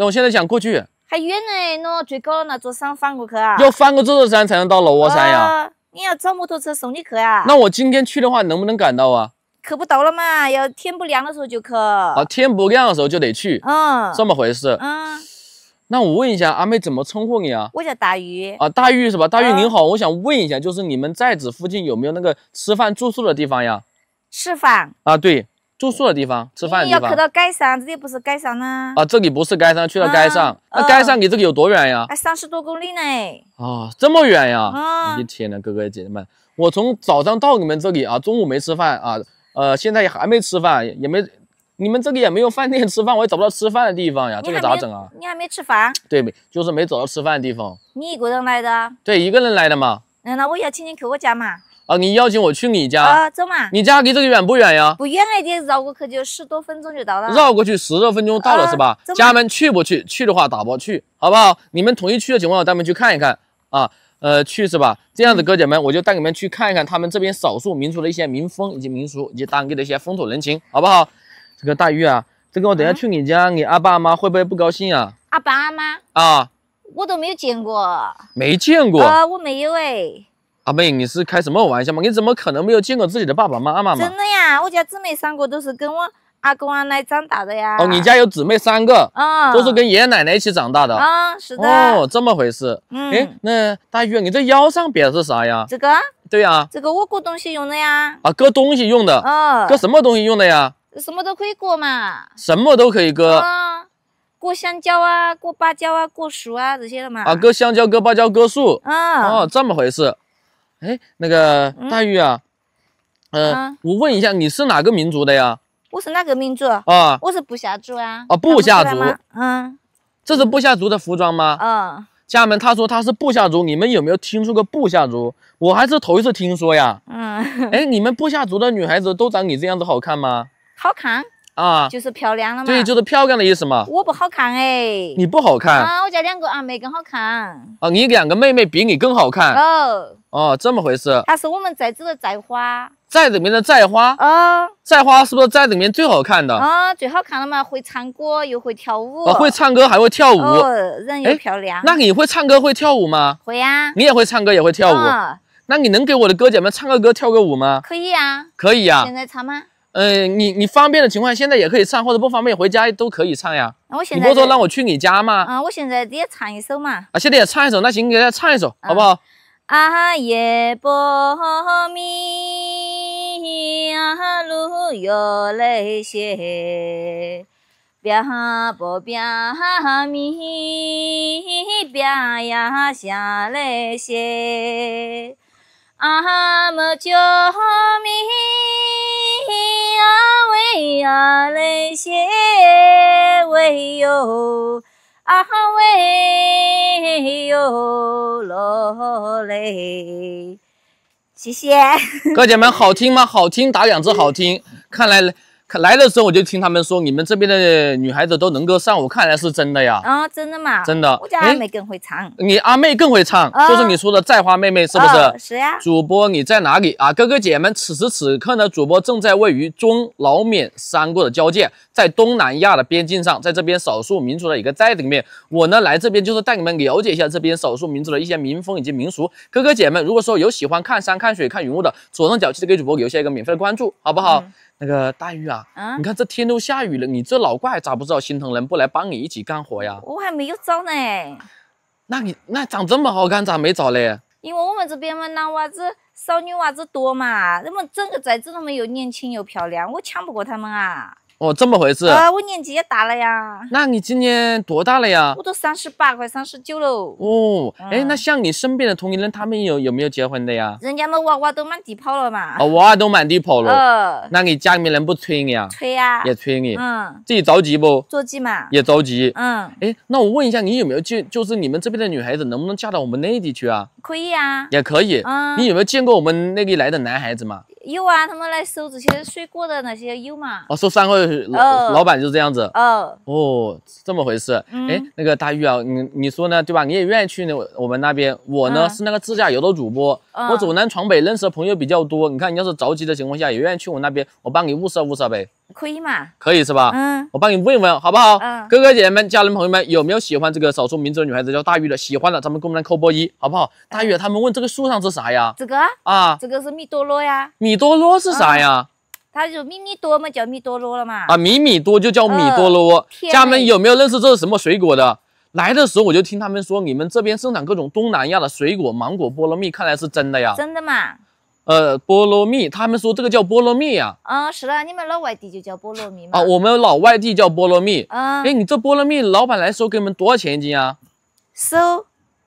那我现在想过去，还远呢。那最高那座山翻过去啊，要翻过这座山才能到老挝山呀。你要找摩托车送你去啊？那我今天去的话，能不能赶到啊？去不到了嘛，要天不亮的时候就去。啊，天不亮的时候就得去。嗯，这么回事。嗯，那我问一下，阿妹怎么称呼你啊？我叫大玉。啊，大玉是吧？大玉您好，我想问一下，就是你们寨子附近有没有那个吃饭住宿的地方呀？吃饭啊，对。住宿的地方，吃饭的地方。你要去到街上，这里不是街上呢。啊，这里不是街上，去到街上，那街上离这里有多远呀？三十多公里呢。哦，这么远呀！啊，一天呐，哥哥姐姐们，我从早上到你们这里啊，中午没吃饭啊，呃，现在也还没吃饭，也没，你们这里也没有饭店吃饭，我也找不到吃饭的地方呀，这个咋整啊？你还没吃饭？对，没，就是没找到吃饭的地方。你一个人来的？对，一个人来的嘛。嗯，那我要请你去我家嘛？啊，你邀请我去你家，走嘛。你家离这里远不远呀？不远一点，绕过去就十多分钟就到了。绕过去十多分钟到了是吧？家人们去不去？去的话打包去，好不好？你们同意去的情况下，带们去看一看啊。呃，去是吧？这样子，哥姐们，我就带你们去看一看他们这边少数民族的一些民风以及民俗以及当地的一些风土人情，好不好？这个大玉啊，这个我等下去你家，你阿爸阿妈会不会不高兴啊？阿爸阿妈啊，我都没有见过，没见过啊，我没有哎。阿妹，你是开什么玩笑吗？你怎么可能没有见过自己的爸爸妈妈嘛？真的呀，我家姊妹三个都是跟我阿公阿奶长大的呀。哦，你家有姊妹三个，嗯，都是跟爷爷奶奶一起长大的，嗯，是的。哦，这么回事。哎，那大玉，你这腰上别的是啥呀？这个？对呀。这个我割东西用的呀。啊，割东西用的。嗯。割什么东西用的呀？什么都可以割嘛。什么都可以裹。啊。割香蕉啊，割芭蕉啊，割树啊，这些的嘛。啊，割香蕉，割芭蕉，割树。嗯。哦，这么回事。哎，那个大玉啊，嗯，我问一下，你是哪个民族的呀？我是哪个民族啊？我是部下族啊。哦，部下族。嗯，这是部下族的服装吗？嗯。家人们，他说他是部下族，你们有没有听出个部下族？我还是头一次听说呀。嗯。哎，你们部下族的女孩子都长你这样子好看吗？好看啊，就是漂亮了嘛。对，就是漂亮的意思嘛。我不好看哎。你不好看啊？我家两个阿妹更好看。啊，你两个妹妹比你更好看哦。哦，这么回事。他是我们寨子的寨花。寨子里面的寨花啊，寨花是不是寨子里面最好看的？啊，最好看了嘛，会唱歌又会跳舞。会唱歌还会跳舞，人又漂亮。那你会唱歌会跳舞吗？会呀。你也会唱歌也会跳舞。那你能给我的哥姐们唱个歌跳个舞吗？可以呀。可以呀。现在唱吗？嗯，你你方便的情况现在也可以唱，或者不方便回家都可以唱呀。那我现在，你不说让我去你家吗？啊，我现在也唱一首嘛。啊，现在也唱一首，那行，给大家唱一首，好不好？阿耶波咪阿噜哟嘞些，别波别咪别呀下嘞些，阿么叫咪阿喂呀嘞些，喂哟。啊喂，哟咯嘞，谢谢哥姐们，好听吗？好听打两字好听，看来。来的时候我就听他们说，你们这边的女孩子都能够善我看来是真的呀。啊，真的吗？真的，我家阿妹更会唱，你阿妹更会唱，就是你说的在花妹妹，是不是？是呀。主播你在哪里啊？哥哥姐姐们，此时此刻呢，主播正在位于中老缅三国的交界，在东南亚的边境上，在这边少数民族的一个寨子里面。我呢来这边就是带你们了解一下这边少数民族的一些民风以及民俗。哥哥姐姐们，如果说有喜欢看山、看水、看云雾的，左上角记得给主播留下一个免费的关注，好不好？那个大玉啊，你看这天都下雨了，你这老怪咋不知道心疼人，不来帮你一起干活呀？我还没有找呢。那你那长这么好看，咋没找嘞？因为我们这边嘛，男娃子少，女娃子多嘛，那么整个寨子那么又年轻又漂亮，我抢不过他们啊。哦，这么回事啊！我年纪也大了呀。那你今年多大了呀？我都三十八，快三十九了。哦，哎，那像你身边的同龄人，他们有有没有结婚的呀？人家们娃娃都满地跑了嘛。娃娃都满地跑了。呃，那你家里面人不催你啊？催呀，也催你。嗯，自己着急不？着急嘛。也着急。嗯，哎，那我问一下，你有没有见，就是你们这边的女孩子能不能嫁到我们内地去啊？可以啊。也可以。嗯。你有没有见过我们内地来的男孩子嘛？有啊，他们来收这些水果的那些有嘛？哦，收三个老老板就这样子。哦，哦，这么回事。哎，那个大玉啊，你你说呢，对吧？你也愿意去那我们那边，我呢是那个自驾游的主播，我走南闯北，认识的朋友比较多。你看，你要是着急的情况下，也愿意去我那边，我帮你物色物色呗。可以嘛？可以是吧？嗯，我帮你问一问，好不好？嗯，哥哥姐姐们、家人朋友们，有没有喜欢这个少数民族女孩子叫大玉的？喜欢的，咱们公屏扣波一，好不好？大玉，他们问这个树上是啥呀？这个啊，这个是米多罗呀。米多罗是啥呀？它就米米多嘛，叫米多罗了嘛。啊，米米多就叫米多罗。家人们有没有认识这是什么水果的？来的时候我就听他们说，你们这边生产各种东南亚的水果，芒果、菠萝蜜，看来是真的呀。真的嘛？呃，菠萝蜜，他们说这个叫菠萝蜜啊。嗯，是的，你们老外地就叫菠萝蜜嘛。啊，我们老外地叫菠萝蜜。嗯，哎，你这菠萝蜜，老板来收，给你们多少钱一斤啊？收，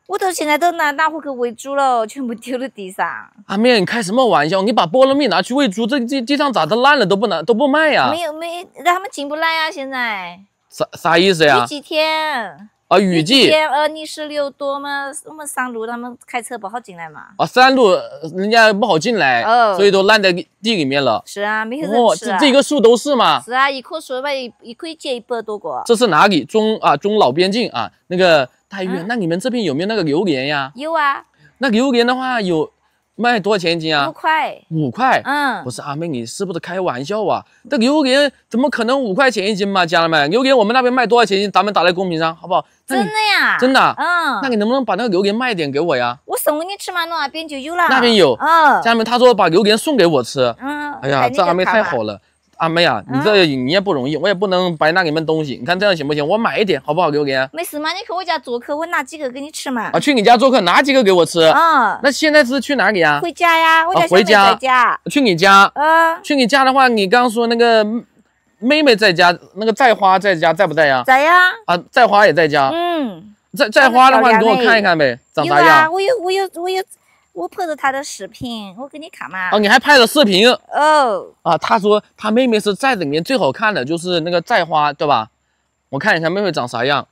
我都现在都拿拿回去喂猪了，全部丢了地上。阿妹，你开什么玩笑？你把菠萝蜜拿去喂猪，这地地上咋都烂了，都不拿都不卖呀？没有，没，他们进不来啊，现在。啥啥意思呀？没几天。啊，雨季，呃，泥石流多嘛，我们山路他们开车不好进来嘛。啊，山路人家不好进来，所以都烂在地里面了。是啊，没。哦。这这个树都是嘛？是啊，一棵树吧，一可以结一百多个。这是哪里？中啊，中老边境啊，那个大玉。那你们这边有没有那个榴莲呀？有啊。那榴莲的话，有卖多少钱一斤啊？五块。五块。嗯。不是阿妹，你是不是开玩笑啊？这榴莲怎么可能五块钱一斤嘛？家人们，榴莲我们那边卖多少钱一斤？咱们打在公屏上，好不好？真的呀，真的，嗯，那你能不能把那个榴莲卖一点给我呀？我送给你吃嘛，那边就有了，那边有，嗯，家人们，他说把榴莲送给我吃，嗯，哎呀，这阿妹太好了，阿妹啊，你这你也不容易，我也不能白拿你们东西，你看这样行不行？我买一点好不好，榴莲？没事嘛，你去我家做客，我拿几个给你吃嘛。啊，去你家做客，拿几个给我吃，嗯，那现在是去哪里啊？回家呀，我回家回家，去你家，嗯，去你家的话，你刚说那个。妹妹在家，那个在花在家在不在呀？在呀。啊，在花也在家。嗯，在在花的话，你给我看一看呗，长啥样？我有我有我有我拍着她的视频，我给你看嘛。哦，你还拍了视频？哦。啊，他说他妹妹是在里面最好看的，就是那个在花，对吧？我看一下妹妹长啥样。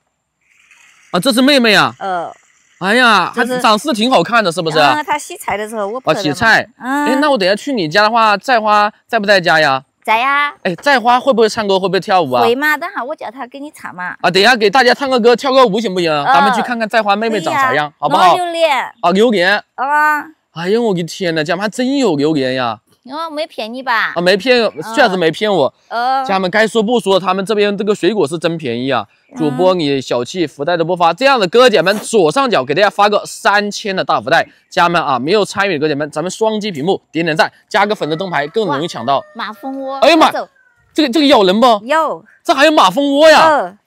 啊，这是妹妹啊。呃。哎呀，她长是挺好看的，是不是？啊，她洗菜的时候我。啊，洗菜。哎，那我等下去你家的话，在花在不在家呀？在呀，哎，在花会不会唱歌，会不会跳舞啊？会嘛，等下我叫他给你唱嘛。啊，等一下给大家唱个歌，跳个舞，行不行？咱们去看看在花妹妹长啥样，好不好？啊，榴莲。啊，榴莲。啊。哎呀，我的天哪，咱们还真有榴莲呀！为没骗你吧？啊，没骗，确实没骗我。呃，家们该说不说，他们这边这个水果是真便宜啊！主播你小气，福袋都不发，这样的哥姐们，左上角给大家发个三千的大福袋。家人们啊，没有参与的哥姐们，咱们双击屏幕点点赞，加个粉的灯牌更容易抢到。马蜂窝，哎呀妈，这个这个咬人不？咬。这还有马蜂窝呀？呃，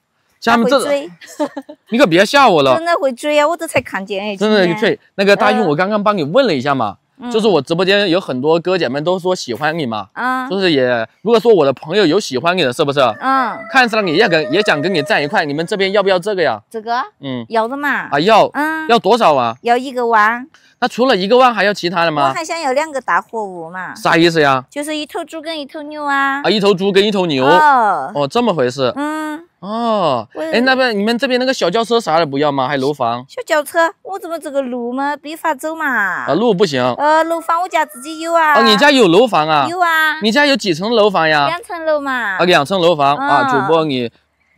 人们这，你可别吓我了，真的会追呀！我都才看见，真的追。那个大运，我刚刚帮你问了一下嘛。就是我直播间有很多哥姐们都说喜欢你嘛，嗯，就是也如果说我的朋友有喜欢你的，是不是？嗯，看上了你也跟也想跟你在一块，你们这边要不要这个呀？这个，嗯，要的嘛。啊，要，嗯，要多少啊？要一个万。那除了一个万，还要其他的吗？我还想要两个大货物嘛。啥意思呀？就是一头猪跟一头牛啊。啊，一头猪跟一头牛。哦哦，这么回事。嗯。哦，哎，那边你们这边那个小轿车啥的不要吗？还楼房？小轿车，我怎么这个路嘛没法走嘛？啊，路不行。呃，楼房我家自己有啊。哦，你家有楼房啊？有啊。你家有几层楼房呀？两层楼嘛。啊，两层楼房啊，主播你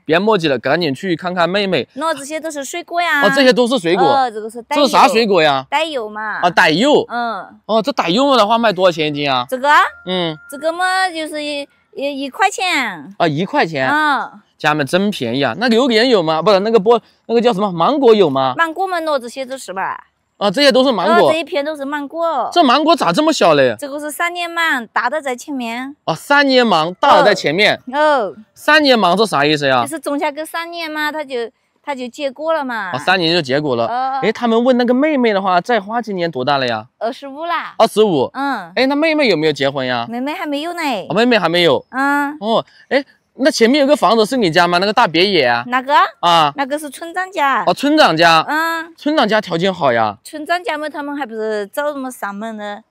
别墨迹了，赶紧去看看妹妹。那这些都是水果呀？哦，这些都是水果。这个是这是啥水果呀？傣柚嘛。啊，傣柚。嗯。哦，这傣柚的话卖多少钱一斤啊？这个？嗯，这个嘛就是一。一一块钱啊，一块钱啊，家人们真便宜啊！那榴莲有吗？不是那个菠，那个叫什么？芒果有吗？芒果们嘛，这些都是吧？啊，这些都是芒果，这一片都是芒果。这芒果咋这么小嘞？这个是三年芒，大的在前面。啊，三年芒大的在前面。哦，三年芒是啥意思呀？就是种下个三年嘛，它就。他就结果了嘛？哦，三年就结果了。哎，他们问那个妹妹的话，再花今年多大了呀？二十五啦。二十五。嗯。哎，那妹妹有没有结婚呀？妹妹还没有呢。妹妹还没有。嗯。哦。哎，那前面有个房子是你家吗？那个大别野啊？那个啊。那个是村长家。哦，村长家。嗯。村长家条件好呀。村长家嘛，他们还不是找什么上门的，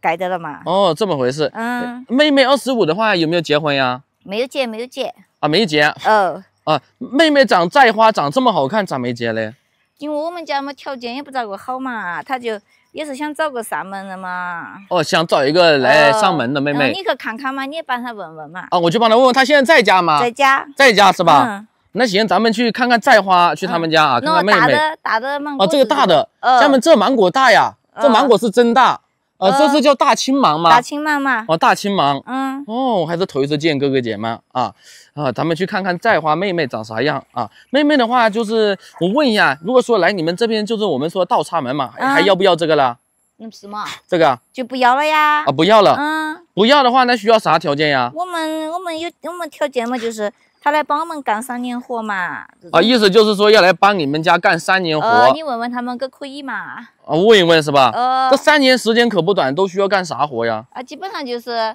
盖的了嘛？哦，这么回事。嗯。妹妹二十五的话，有没有结婚呀？没有结，没有结。啊，没有结。哦。啊，妹妹长寨花长这么好看，咋没结嘞？因为我们家嘛条件也不咋个好嘛，她就也是想找个上门的嘛。哦，想找一个来上门的妹妹，你去看看嘛，你也帮她问问嘛。啊，我去帮她问问，她现在在家吗？在家，在家是吧？那行，咱们去看看寨花，去他们家啊，看看妹妹。大的大的芒果哦，这个大的，咱们这芒果大呀，这芒果是真大。啊，这是叫大青芒吗？大青芒嘛。哦，大青芒。嗯。哦，还是头一次见哥哥姐们啊啊！咱们去看看栽花妹妹长啥样啊？妹妹的话就是，我问一下，如果说来你们这边，就是我们说倒插门嘛，还要不要这个了？嗯，是嘛？这个就不要了呀？啊，不要了。嗯。不要的话，那需要啥条件呀？我们我们有我们条件嘛，就是。来帮我们干三年活嘛？啊，意思就是说要来帮你们家干三年活。呃，你问问他们可可以嘛？啊，问一问是吧？呃，这三年时间可不短，都需要干啥活呀？啊，基本上就是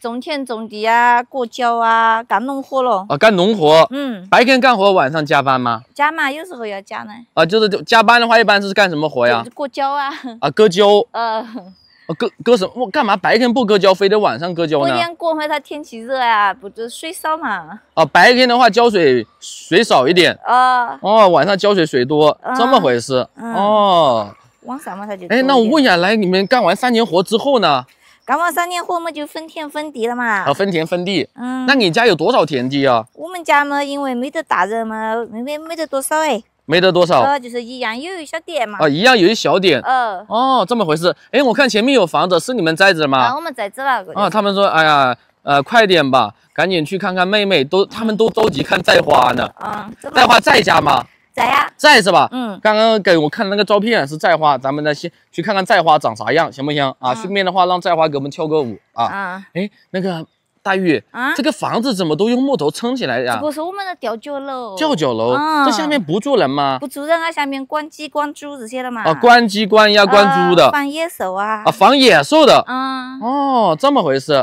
种田、种地啊，割胶啊，干农活了。啊，干农活。嗯。白天干活，晚上加班吗？加嘛，有时候要加呢。啊，就是加班的话，一般是干什么活呀？割胶啊。啊，割胶。嗯。割割什么？干嘛白天不割胶，非得晚上割胶呢？过年过会它天气热呀，不就水少嘛。啊，白天的话浇水水少一点啊。哦，晚上浇水水多，这么回事哦。晚上嘛，它就哎，那我问一下，来你们干完三年活之后呢？干完三年活嘛，就分田分地了嘛。啊，分田分地。嗯，那你家有多少田地啊？我们家嘛，因为没得大人嘛，没没得多少哎。没得多少，呃，就是一样有一小点嘛。啊，一样有一小点。呃，哦，这么回事。哎，我看前面有房子，是你们寨子吗？啊，我们寨子那个。啊，他们说，哎呀，呃，快点吧，赶紧去看看妹妹，都他们都着急看在花呢。啊，在花在家吗？在呀，在是吧？嗯。刚刚给我看那个照片是在花，咱们呢先去看看在花长啥样，行不行？啊，顺便的话让在花给我们跳个舞啊。啊。哎，那个。大玉，啊，这个房子怎么都用木头撑起来的呀？这不是我们的吊脚楼。吊脚楼，这下面不住人吗？不住人啊，下面关鸡、关猪这些的嘛。啊，关鸡、关鸭、关猪的。防野兽啊。啊，防野兽的。嗯。哦，这么回事。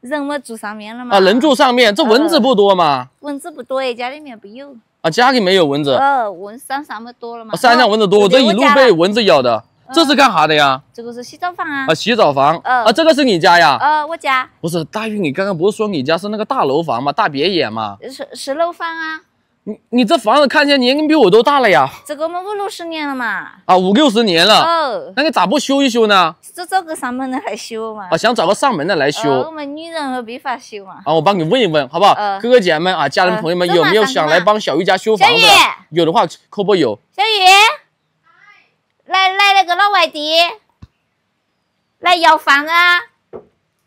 人没住上面了吗？啊，人住上面，这蚊子不多吗？蚊子不多哎，家里面不有。啊，家里没有蚊子。呃，蚊山上面多了嘛？山上蚊子多，我这一路被蚊子咬的。这是干啥的呀？这个是洗澡房啊！啊，洗澡房。啊，这个是你家呀？呃，我家不是大玉，你刚刚不是说你家是那个大楼房吗？大别野吗？是是楼房啊。你你这房子看起来年龄比我都大了呀。这个嘛，五六十年了嘛。啊，五六十年了。哦，那你咋不修一修呢？这找个上门的来修嘛。啊，想找个上门的来修。我们女人没法修嘛。啊，我帮你问一问好不好？哥哥姐们啊，家人朋友们有没有想来帮小玉家修房子？有的话扣波有。小雨。来来，那个老外地来要饭啊。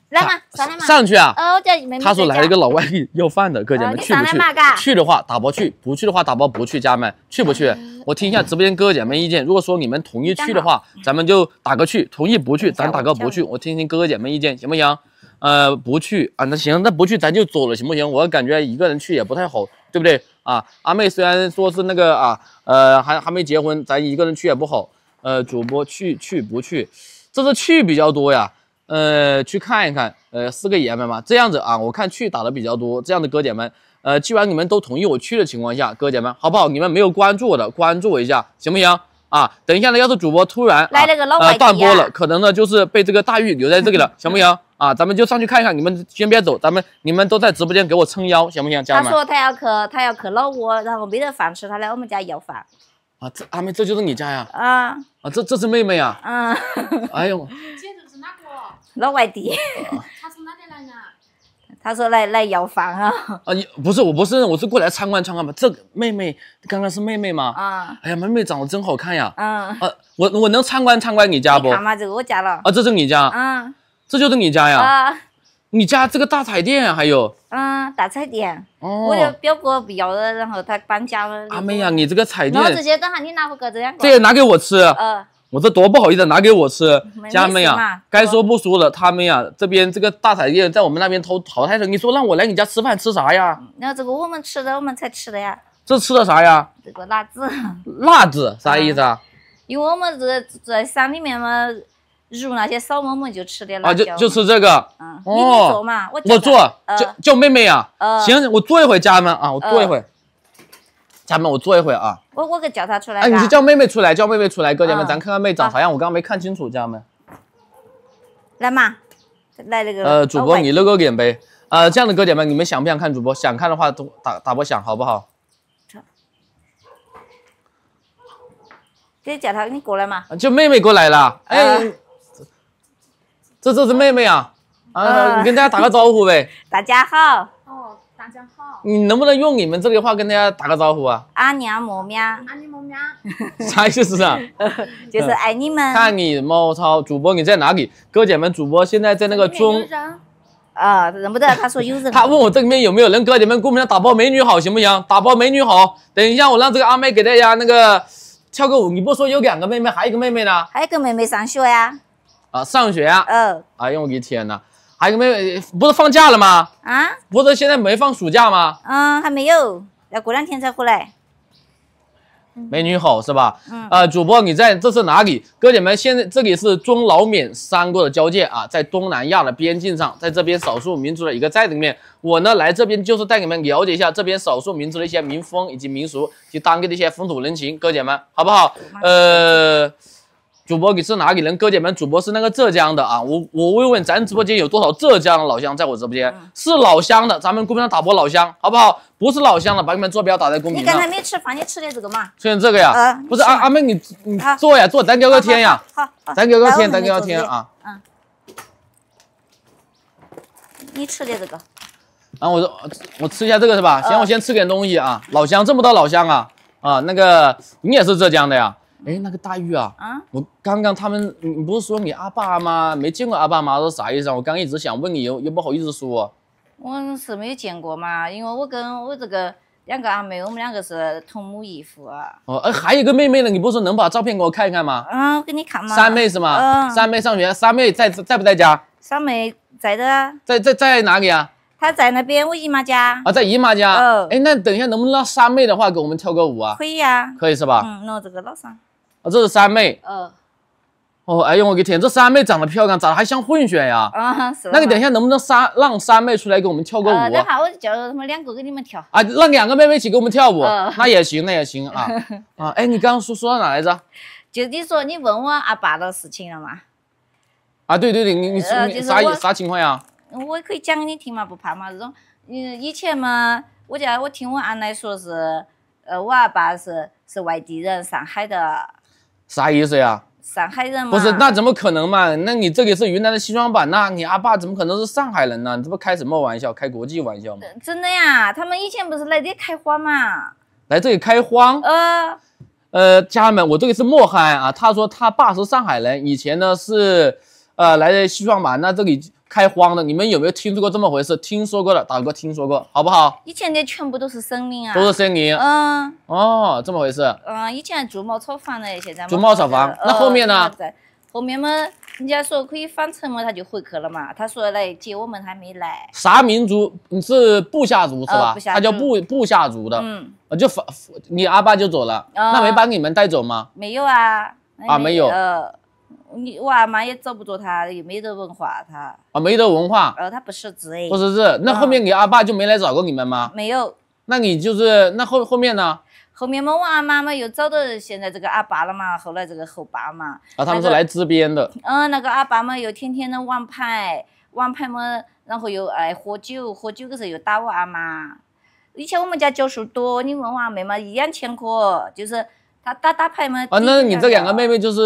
来嘛上来嘛。上去啊！哦，我叫妹妹。他说来了一个老外要饭的，哥姐们去不去？去的话打包去，不去的话打包不去。家人们去不去？我听一下直播间哥哥姐们意见。如果说你们同意去的话，咱们就打个去；同意不去，咱打个不去。我听听哥哥姐们意见，行不行？呃，不去啊，那行，那不去咱就走了，行不行？我感觉一个人去也不太好，对不对啊？阿妹虽然说是那个啊，呃，还还没结婚，咱一个人去也不好。呃，主播去去不去？这是去比较多呀。呃，去看一看。呃，四个爷们吗？这样子啊，我看去打的比较多。这样的哥姐们，呃，既然你们都同意我去的情况下，哥姐们，好不好？你们没有关注我的，关注我一下，行不行？啊，等一下呢，要是主播突然来了个老挝断播了，可能呢就是被这个大玉留在这里了，行不行？啊，咱们就上去看一看。你们先别走，咱们你们都在直播间给我撑腰，行不行，家人们？他说他要去，他要去老挝，然后没得饭吃，他来我们家要饭。啊，这阿妹，这就是你家呀？啊，啊，这这是妹妹呀？嗯。哎呦。姐夫是哪个？老外地。他从哪里来的？他说来来要房啊。啊，你不是我，不是，我是过来参观参观嘛。这妹妹刚刚是妹妹吗？啊。哎呀，妹妹长得真好看呀。嗯。啊，我我能参观参观你家不？看嘛，这个我家了。啊，这是你家。嗯。这就是你家呀。啊。你家这个大彩电还有？嗯，大彩电，我的表哥不要了，然后他搬家了。阿妹呀，你这个彩电……那我直接等下你拿回去，这样。这也拿给我吃？嗯。我这多不好意思，拿给我吃。家妹呀，该说不说的，他们呀，这边这个大彩电在我们那边淘淘汰了。你说让我来你家吃饭，吃啥呀？那这个我们吃的，我们才吃的呀。这吃的啥呀？这个辣子。辣子啥意思啊？因为我们这在山里面嘛。如那些骚萌萌就吃的辣椒啊，就就吃这个。嗯，你做嘛，我我做，叫叫妹妹啊。呃，行，我坐一会家人们啊，我坐一会家人们我坐一会啊。我我给叫她出来。哎，你是叫妹妹出来，叫妹妹出来，哥家们，咱看看妹长啥样，我刚刚没看清楚，家人们。来嘛，来这个。呃，主播你露个脸呗。呃，这样的哥姐们，你们想不想看主播？想看的话都打打波响，好不好？这。给叫她，你过来嘛。叫妹妹过来了，哎。这这是妹妹啊！啊，你跟大家打个招呼呗。大家好。哦，大家好。你能不能用你们这里的话跟大家打个招呼啊？阿娘莫喵，阿娘莫喵。啥意思啊？就是爱你们。看你猫超主播你在哪里？哥姐们，主播现在在那个中。啊，认不得。他说有人。他问我这里面有没有人？哥姐们，顾不上打包美女好行不行？打包美女好。等一下，我让这个阿妹给大家那个跳个舞。你不说有两个妹妹，还有一个妹妹呢？还有一个妹妹上学呀。啊，上学啊！嗯，哎呦，我的天哪！还有没有？不是放假了吗？啊，不是现在没放暑假吗？嗯，还没有，要过两天才回来。美女好是吧？嗯。啊，主播你在这是哪里？哥姐们，现在这里是中老缅三国的交界啊，在东南亚的边境上，在这边少数民族的一个寨子里面，我呢来这边就是带你们了解一下这边少数民族的一些民风以及民俗，及当地的一些风土人情，哥姐们，好不好？呃。主播你是哪里人，哥姐们？主播是那个浙江的啊，我我问问咱直播间有多少浙江的老乡，在我直播间是老乡的，咱们公屏上打波老乡，好不好？不是老乡的，把你们坐标打在公屏上。你刚才没吃饭，你吃的这个嘛？吃点这个呀？不是，阿阿妹你你坐呀，坐，咱聊聊天呀。好，咱聊聊天，咱聊聊天啊。嗯。你吃的这个。啊，我说我吃一下这个是吧？行，我先吃点东西啊。老乡，这么多老乡啊！啊，那个你也是浙江的呀？哎，那个大玉啊，啊，我刚刚他们，你不是说你阿爸阿妈没见过阿爸阿妈是啥意思啊？我刚一直想问你，又又不好意思说，我是没有见过嘛，因为我跟我这个两个阿妹，我们两个是同母异父。啊。哦，哎，还有一个妹妹呢，你不是说能把照片给我看一看吗？嗯，给你看嘛。三妹是吗？嗯，三妹上学，三妹在在不在家？三妹在的，在在在哪里啊？她在那边我姨妈家。啊，在姨妈家。嗯，哎，那等一下能不能让三妹的话给我们跳个舞啊？可以呀，可以是吧？嗯，那这个老三。啊，这是三妹。嗯。哦，哎呦，我的天！这三妹长得漂亮，咋还像混血呀？啊，那个，等一下，能不能三让三妹出来给我们跳个舞？等下，我就叫他们两个给你们跳。啊，让两个妹妹一起给我们跳舞，那也行，那也行啊。啊，哎，你刚刚说说到哪来着？就你说你问我阿爸的事情了吗？啊，对对对，你你是啥啥情况呀？我可以讲给你听嘛，不怕嘛，这种。嗯，以前嘛，我家我听我阿奶说是，呃，我阿爸是是外地人，上海的。啥意思呀？上海人吗？不是，那怎么可能嘛？那你这里是云南的西双版纳，你阿爸怎么可能是上海人呢？你这不开什么玩笑，开国际玩笑吗？真的呀，他们以前不是来这开荒嘛？来这里开荒？呃，呃，家人们，我这个是莫憨啊，他说他爸是上海人，以前呢是，呃，来西双版纳这里。开荒的，你们有没有听说过这么回事？听说过的，大哥听说过，好不好？以前的全部都是森林啊，都是森林。嗯。哦，这么回事。嗯，以前住茅草房的，现在住茅草房。那后面呢？后面嘛，人家说可以返城嘛，他就回去了嘛。他说来接我们，还没来。啥民族？你是部下族是吧？他叫部部下族的。嗯。就返，你阿爸就走了。那没把你们带走吗？没有啊。啊，没有。呃你我阿妈也找不着他，又没得文化他。啊，没得文化。呃，他不识字哎，不识字。那后面你阿爸就没来找过你们吗？没有。那你就是那后后面呢？后面嘛，我阿妈嘛又找到现在这个阿爸了嘛，后来这个后爸嘛。啊，他们是来支边的。嗯，那个阿爸嘛又天天的玩牌，玩牌嘛，然后又爱喝酒，喝酒的时候又打我阿妈。以前我们家教书多，你我阿妹嘛？一两千颗就是。他打打牌嘛。啊，那你这两个妹妹就是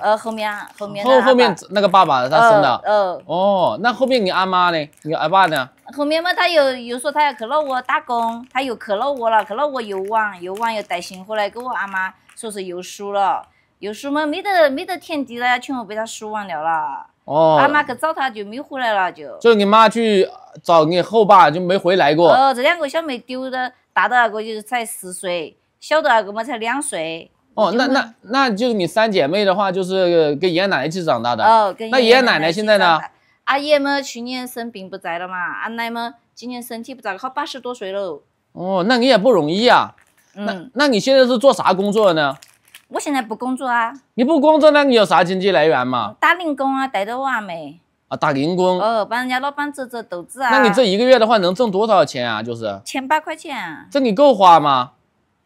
呃，后面后面后后面那个爸爸他生的。呃。哦，那后面你阿妈呢？你阿爸呢？后面嘛，他又又说他要去老挝打工，他又去老挝了，去老挝又玩又玩又带钱回来给我阿妈，说是又输了，又输嘛没得没得田地了，全部被他输完掉了。哦。阿妈去找他就没回来了，就就你妈去找你后爸就没回来过。哦，这两个小妹丢的大的那个就是才十岁。小的那个嘛，才两岁。哦，那那那就你三姐妹的话，就是跟爷爷奶奶一起长大的。哦，那爷爷奶奶现在呢？阿爷么去年生病不在了嘛，阿奶么今年身体不咋好，八十多岁喽。哦，那你也不容易啊。嗯。那你现在是做啥工作呢？我现在不工作啊。你不工作，那你有啥经济来源嘛？打零工啊，带着娃没？啊，打零工。哦，帮人家老板做做豆子啊。那你这一个月的话，能挣多少钱啊？就是千八块钱。这你够花吗？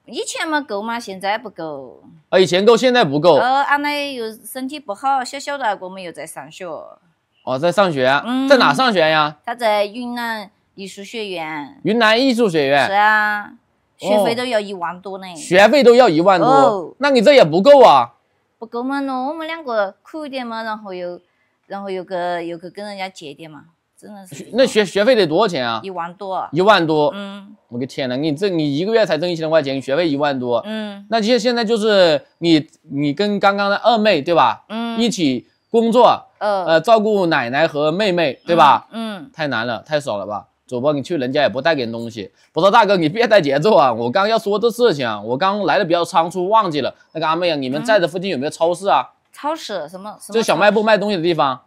以前嘛够嘛，现在不够。啊，以前够，现在不够。呃，俺奶又身体不好，小小的我们又在上学。哦，在上学，嗯、在哪上学呀？他在云南艺术学院。云南艺术学院。是啊，学费都要一万多呢。学费都要一万多，那你这也不够啊。不够嘛，那我们两个苦一点嘛，然后又，然后又去又去跟人家借点嘛。真的是，那学学费得多少钱啊？一万多。一万多。嗯，我的天哪，你这你一个月才挣一千多块钱，你学费一万多。嗯，那实现在就是你你跟刚刚的二妹对吧？嗯，一起工作。呃，照顾奶奶和妹妹对吧？嗯，太难了，太少了吧？主播你去人家也不带点东西。不是大哥，你别带节奏啊！我刚要说这事情啊，我刚来的比较仓促，忘记了。那个阿妹啊，你们在这附近有没有超市啊？超市什么什么？就小卖部卖东西的地方。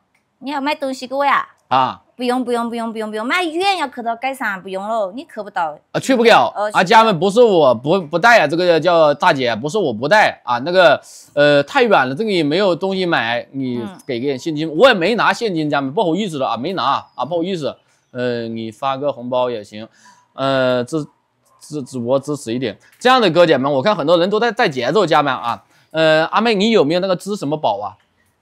你要卖东西给我呀？啊。不用不用不用不用不用，买医院要去到改善，不用了，你去不到。啊，去不了。啊，家人们，不是我不不带啊，这个叫大姐，不是我不带啊，那个呃太远了，这个也没有东西买，你给点现金，我也没拿现金，家人们不好意思了啊，没拿啊，不好意思，呃，你发个红包也行，呃支支主播支持一点，这样的哥姐们，我看很多人都在带节奏，家人们啊，呃阿妹你有没有那个支什么宝啊？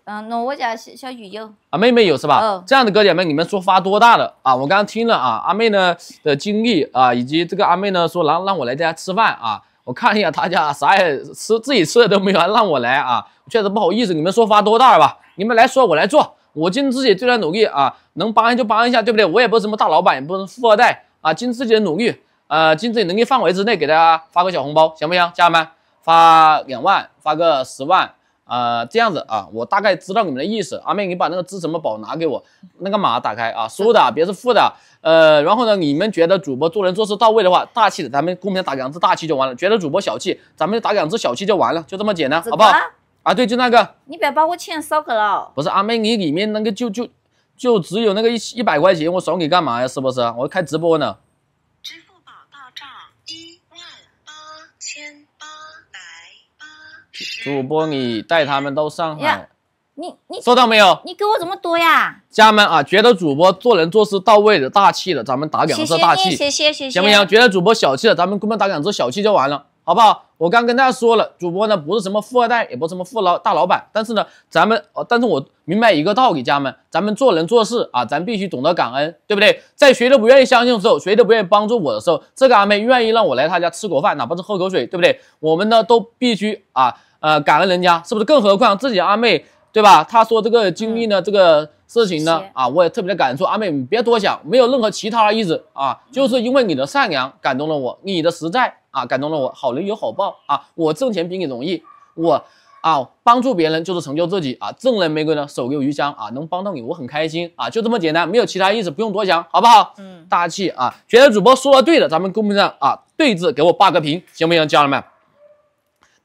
嗯，那我家小小鱼有啊，妹妹有是吧？这样的哥姐们，你们说发多大的啊？我刚刚听了啊，阿妹呢的经历啊，以及这个阿妹呢说让让我来家吃饭啊，我看一下他家啥也吃，自己吃的都没有，让我来啊，确实不好意思。你们说发多大吧？你们来说，我来做，我尽自己最大努力啊，能帮就帮一下，对不对？我也不是什么大老板，也不是富二代啊，尽自己的努力，呃，尽自己能力范围之内给大家发个小红包，行不行？家人们，发两万，发个十万。呃，这样子啊，我大概知道你们的意思。阿妹，你把那个支什么宝拿给我，那个码打开啊，收的别是负的。呃，然后呢，你们觉得主播做人做事到位的话，大气的，咱们公屏打两只大气”就完了；觉得主播小气，咱们就打两只小气”就完了，就这么简单，好不好？啊，对，就那个，你不要把我钱扫给了。不是，阿妹，你里面那个就就就只有那个一一百块钱，我扫你干嘛呀？是不是？我开直播呢。主播，你带他们到上海。你你收到没有？你给我这么多呀！家人们啊，觉得主播做人做事到位的、大气的，咱们打两字大气，行不行？觉得主播小气的，咱们哥们打两字小气就完了，好不好？我刚跟大家说了，主播呢不是什么富二代，也不是什么富老大老板，但是呢，咱们哦，但是我明白一个道理，家人们，咱们做人做事啊，咱必须懂得感恩，对不对？在谁都不愿意相信的时候，谁都不愿意帮助我的时候，这个阿妹愿意让我来她家吃口饭，哪怕是喝口水，对不对？我们呢都必须啊。呃，感恩人家是不是？更何况自己阿妹，对吧？她说这个经历呢，这个事情呢，啊，我也特别的感触。阿妹，你别多想，没有任何其他意思啊，就是因为你的善良感动了我，你的实在啊感动了我，好人有好报啊，我挣钱比你容易，我啊帮助别人就是成就自己啊，赠人玫瑰呢手留余香啊，能帮到你我很开心啊，就这么简单，没有其他意思，不用多想，好不好？嗯，大气啊，觉得主播说的对的，咱们公屏上啊对字给我霸个屏，行不行，家人们？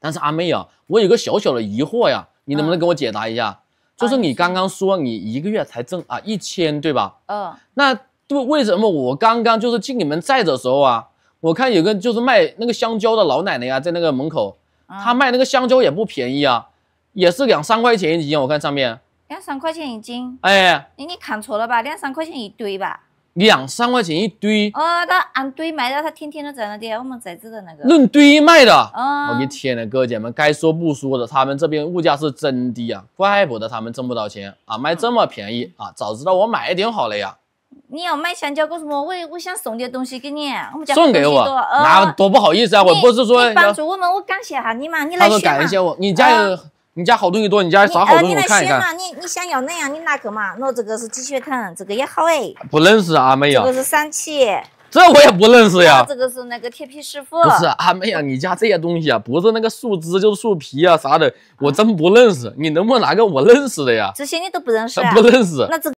但是阿妹啊，我有个小小的疑惑呀，你能不能给我解答一下？就是你刚刚说你一个月才挣啊一千，对吧？嗯，那对为什么我刚刚就是进你们寨子的时候啊，我看有个就是卖那个香蕉的老奶奶呀，在那个门口，她卖那个香蕉也不便宜啊，也是两三块钱一斤，我看上面两三块钱一斤。哎，你你看错了吧？两三块钱一堆吧？两三块钱一堆，哦，他按堆卖的，他天天都在那点，我们在这的那个论堆卖的。哦，我的天呐，哥姐们，该说不说的，他们这边物价是真低啊，怪不得他们挣不到钱啊，卖这么便宜啊，早知道我买一点好了呀。你要卖香蕉干什么？我我想送点东西给你，送给我，那多不好意思啊，我不是说帮助我们，我感谢下你嘛，你来选嘛。他感谢我，你家有。你家好东西多，你家啥好东西？看一下，你你想要哪样？你拿去嘛。喏，这个是鸡血藤，这个也好哎。不认识啊，妹呀。这个是三七。这我也不认识呀。这个是那个铁皮石斛。不是，阿妹呀，你家这些东西啊，不是那个树枝，就是树皮啊啥的，我真不认识。你能不能拿个我认识的呀？这些你都不认识啊？不认识。那这。